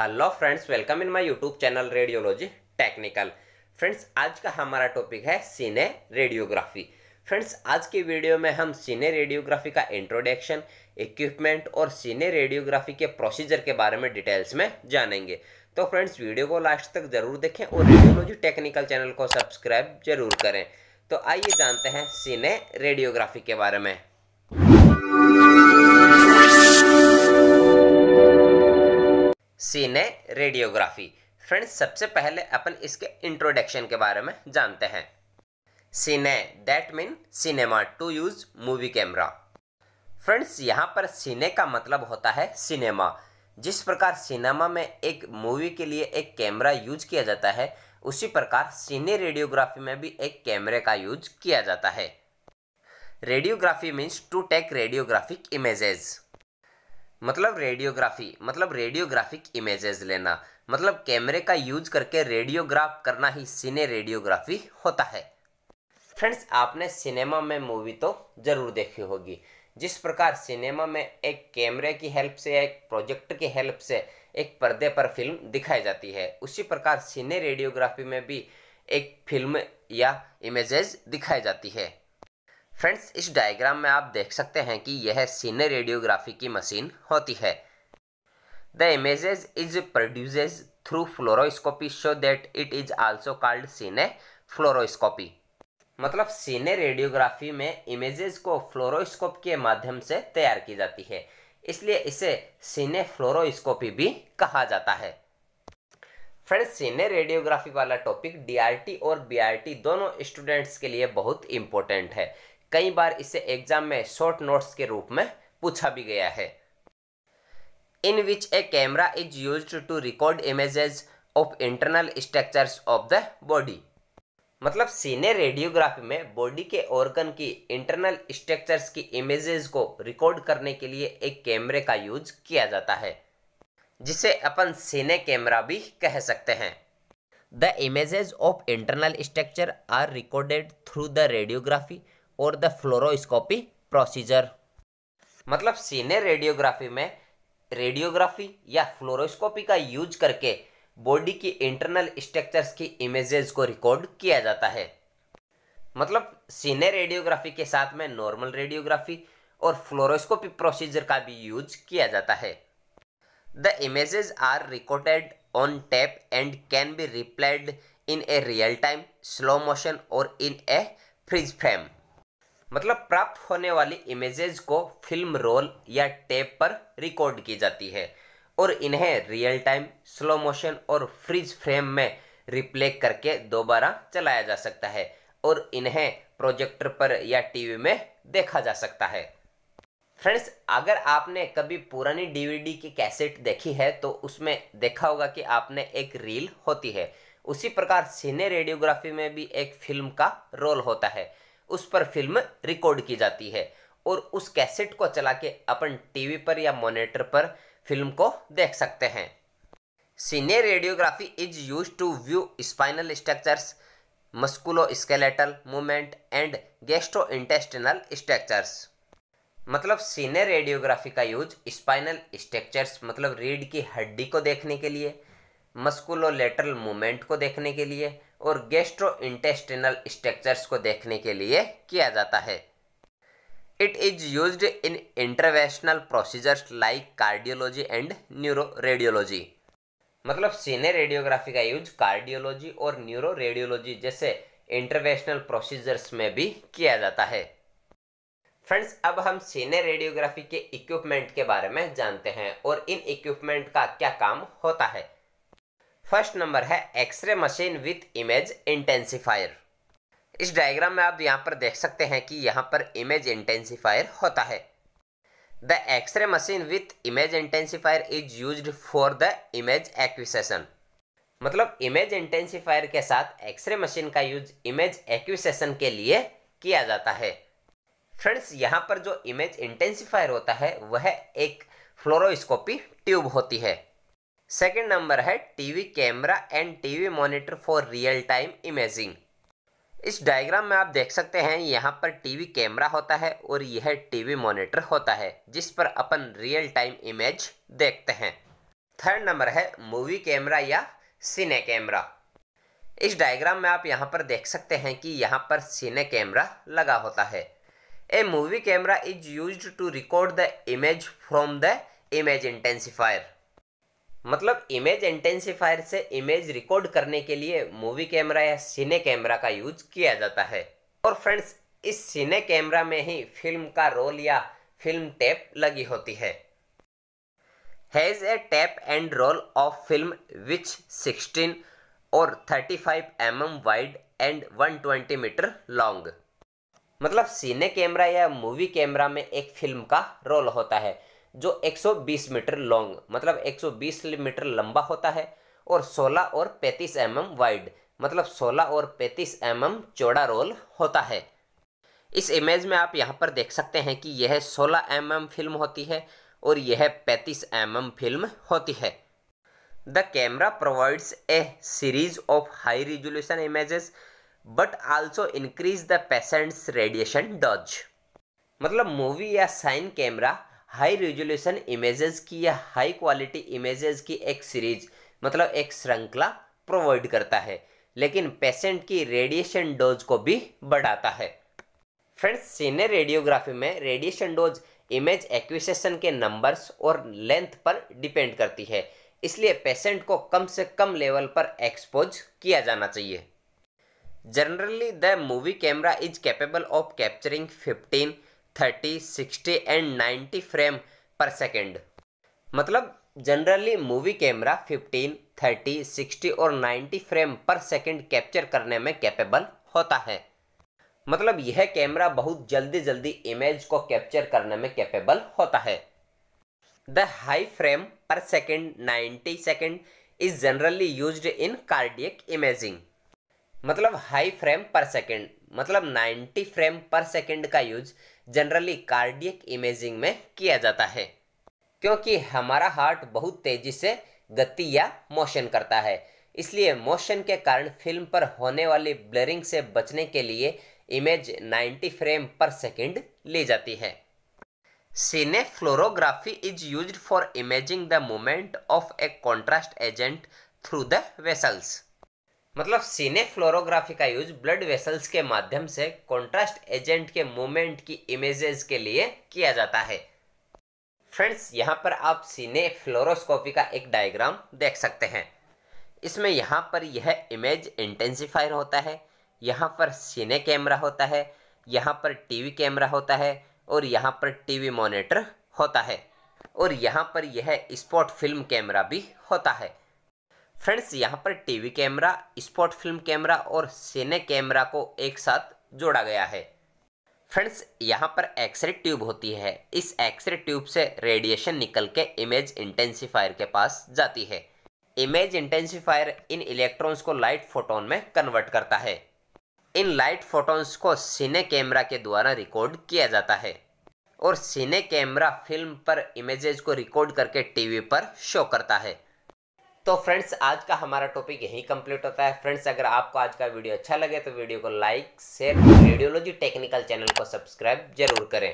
hello friends welcome in my YouTube channel radiology technical friends आज का हमारा topic है सीने रेडियोग्राफी फ्रेंड्स आज की वीडियो में हम सीने रेडियोग्राफी का इंट्रोडक्शन इक्विपमेंट और सीने रेडियोग्राफी के प्रोसीजर के बारे में डिटेल्स में जानेंगे तो फ्रेंड्स वीडियो को लास्ट तक जरूर देखें और रेडियोलॉजी टेक्निकल चैनल को सब्सक्राइब जरूर करें तो आइए जानते हैं सीने रेडियोग्राफी के बारे में सीने रेडियोग्राफी फ्रेंड्स सबसे पहले अपन इसके इंट्रोडक्शन के बारे में जानते हैं cine that mean cinema to use movie camera friends यहाँ पर सीने का मतलब होता है सिनेमा जिस प्रकार सिनेमा में एक मूवी के लिए एक कैमरा यूज किया जाता है उसी प्रकार सीने रेडियोग्राफी में भी एक कैमरे का यूज किया जाता है radiography means to take radiographic images मतलब रेडियोग्राफी मतलब रेडियोग्राफिक इमेजेस लेना मतलब कैमरे का यूज करके रेडियोग्राफ करना ही सिने रेडियोग्राफी होता है फ्रेंड्स आपने सिनेमा में मूवी तो ज़रूर देखी होगी जिस प्रकार सिनेमा में एक कैमरे की हेल्प से एक प्रोजेक्ट की हेल्प से एक पर्दे पर फिल्म दिखाई जाती है उसी प्रकार सिने रेडियोग्राफी में भी एक फिल्म या इमेजेस दिखाई जाती है फ्रेंड्स इस डायग्राम में आप देख सकते हैं कि यह सीने रेडियोग्राफी की मशीन होती है the images is produce through fluoroscopy show that it is also called cine fluoroscopy मतलब सीने रेडियोग्राफी में इमेजेस को फ्लोरोस्कोप के माध्यम से तैयार की जाती है इसलिए इसे सीने फ्लोरोस्कोपी भी कहा जाता है फ्रेंड्स सीने रेडियोग्राफी वाला टॉपिक डीआरटी और बीआरटी दोनों स्टूडेंट्स के लिए बहुत इंपॉर्टेंट है कई बार इसे एग्जाम में शॉर्ट नोट्स के रूप में पूछा भी गया है in which a camera is use to record images of internal structures of the body मतलब सीने रेडियोग्राफी में बॉडी के ऑर्गन की इंटरनल स्ट्रक्चर्स की इमेजेस को रिकॉर्ड करने के लिए एक कैमरे का यूज किया जाता है जिसे अपन सीने कैमरा भी कह सकते हैं the images of internal structure are recorded through the radiography और द फ्लोरोस्कोपी प्रोसीजर मतलब सीने रेडियोग्राफी में रेडियोग्राफी या फ्लोरोस्कोपी का यूज करके बॉडी की इंटरनल स्ट्रक्चर्स की इमेजेस को रिकॉर्ड किया जाता है मतलब सीने रेडियोग्राफी के साथ में नॉर्मल रेडियोग्राफी और फ्लोरोस्कोपी प्रोसीजर का भी यूज किया जाता है the images are recorded on tape and can be replayed in a real time slow motion और इन ए फ्रिज फ्रेम मतलब प्राप्त होने वाली इमेजेस को फिल्म रोल या टेप पर रिकॉर्ड की जाती है और इन्हें रियल टाइम स्लो मोशन और फ्रिज फ्रेम में रिप्ले करके दोबारा चलाया जा सकता है और इन्हें प्रोजेक्टर पर या टीवी में देखा जा सकता है फ्रेंड्स अगर आपने कभी पुरानी डीवीडी की कैसेट देखी है तो उसमें देखा होगा कि आपने एक रील होती है उसी प्रकार सिने रेडियोग्राफी में भी एक फिल्म का रोल होता है उस पर फिल्म रिकॉर्ड की जाती है और उस कैसेट को चला के अपन टीवी पर या मॉनिटर पर फिल्म को देख सकते हैं cine radiography is use to view spinal structures musculoskeletal movement and gastrointestinal structures मतलब सीने रेडियोग्राफी का यूज स्पाइनल स्ट्रक्चर्स मतलब रीढ़ की हड्डी को देखने के लिए मस्कुलोलेटरल मूवमेंट को देखने के लिए और गेस्ट्रो इंटेस्टिनल स्ट्रक्चर्स को देखने के लिए किया जाता है it is use in interventional procedures like cardiology and neuroradiology मतलब सीने रेडियोग्राफी का यूज कार्डियोलॉजी और न्यूरो रेडियोलॉजी जैसे इंटरवेशनल प्रोसीजर्स में भी किया जाता है फ्रेंड्स अब हम सीने रेडियोग्राफी के इक्विपमेंट के बारे में जानते हैं और इन इक्विपमेंट का क्या काम होता है फर्स्ट नंबर है X ray machine with image intensifier इस डायग्राम में आप यहाँ पर देख सकते हैं कि यहाँ पर इमेज इंटेंसिफायर होता है the X ray machine with image intensifier is use for the image acquisition मतलब इमेज इंटेंसिफायर के साथ एक्सरे मशीन का यूज इमेज एक्विशेशन के लिए किया जाता है फ्रेंड्स यहाँ पर जो इमेज इंटेंसिफायर होता है वह एक फ्लोरोस्कोपी ट्यूब होती है सेकेंड नंबर है TV camera and TV monitor for real time imaging इस डायग्राम में आप देख सकते हैं यहाँ पर टीवी कैमरा होता है और यह टीवी मॉनिटर होता है जिस पर अपन रियल टाइम इमेज देखते हैं थर्ड नंबर है मूवी कैमरा या सिने कैमरा इस डायग्राम में आप यहाँ पर देख सकते हैं कि यहाँ पर सिने कैमरा लगा होता है a movie camera is use to record the image from the image intensifier मतलब इमेज इंटेंसिफायर से इमेज रिकॉर्ड करने के लिए मूवी कैमरा या सिने कैमरा का यूज किया जाता है और फ्रेंड्स इस सिने कैमरा में ही फिल्म का रोल या फिल्म टेप लगी होती है has a tape and roll of film which 16 और 35 five M M wide and 120 metre long मतलब सिने कैमरा या मूवी कैमरा में एक फिल्म का रोल होता है जो 120 मीटर लॉन्ग मतलब 120 मीटर लंबा होता है और 16 और 35 एम mm वाइड मतलब 16 और 35 एम mm चौड़ा रोल होता है इस इमेज में आप यहाँ पर देख सकते हैं कि यह 16 एम mm फिल्म होती है और यह 35 एम mm फिल्म होती है the camera provides a series of high resolution images but also increase the patient's radiation dose मतलब मूवी या cine camera high resolution images की या हाई क्वालिटी इमेजेस की एक सीरीज मतलब एक श्रृंखला प्रोवाइड करता है लेकिन पेशेंट की रेडिएशन डोज को भी बढ़ाता है फ्रेंड्स सीने रेडियोग्राफी में रेडिएशन डोज इमेज एक्विशेशन के नंबर्स और लेंथ पर डिपेंड करती है इसलिए पेशेंट को कम से कम लेवल पर एक्सपोज किया जाना चाहिए generally the movie camera is capable of capturing 15 thirty sixty and ninety frame per second मतलब generally movie camera fifteen thirty sixty और ninety frame per second capture करने में कैपेबल होता है मतलब यह कैमरा बहुत जल्दी जल्दी इमेज को कैप्चर करने में कैपेबल होता है the high frame per second ninety second is generally use in cardiac imaging मतलब हाई फ्रेम पर सेकेंड मतलब 90 फ्रेम पर सेकेंड का यूज जनरली कार्डियक इमेजिंग में किया जाता है क्योंकि हमारा हार्ट बहुत तेजी से गति या मोशन करता है इसलिए मोशन के कारण फिल्म पर होने वाली ब्लरिंग से बचने के लिए इमेज 90 फ्रेम पर सेकेंड ली जाती है cine fluorography is use for imaging the moment of a contrast agent through the vessels मतलब सीने फ्लोरोग्राफी का यूज ब्लड वेसल्स के माध्यम से कॉन्ट्रास्ट एजेंट के मूवमेंट की इमेजेस के लिए किया जाता है फ्रेंड्स यहाँ पर आप सीने फ्लोरोस्कोपी का एक डायग्राम देख सकते हैं इसमें यहाँ पर यह इमेज इंटेंसिफायर होता है यहाँ पर सीने कैमरा होता है यहाँ पर टीवी कैमरा होता है और यहाँ पर टीवी मॉनिटर होता है और यहाँ पर यह स्पॉट फिल्म कैमरा भी होता है फ्रेंड्स यहाँ पर TV camera spot film camera और सिने कैमरा को एक साथ जोड़ा गया है फ्रेंड्स यहाँ पर एक्सरे ट्यूब होती है इस एक्सरे ट्यूब से रेडिएशन निकल के इमेज इंटेंसीफायर के पास जाती है इमेज इंटेंसीफायर इन इलेक्ट्रॉन्स को लाइट फोटोन में कन्वर्ट करता है इन लाइट फोटोन्स को सिने कैमरा के द्वारा रिकॉर्ड किया जाता है और सिने कैमरा फिल्म पर इमेजेज को रिकॉर्ड करके टीवी पर शो करता है तो फ्रेंड्स आज का हमारा टॉपिक यहीं कंप्लीट होता है फ्रेंड्स अगर आपको आज का वीडियो अच्छा लगे तो वीडियो को like share radiology technical channel को सब्सक्राइब जरूर करें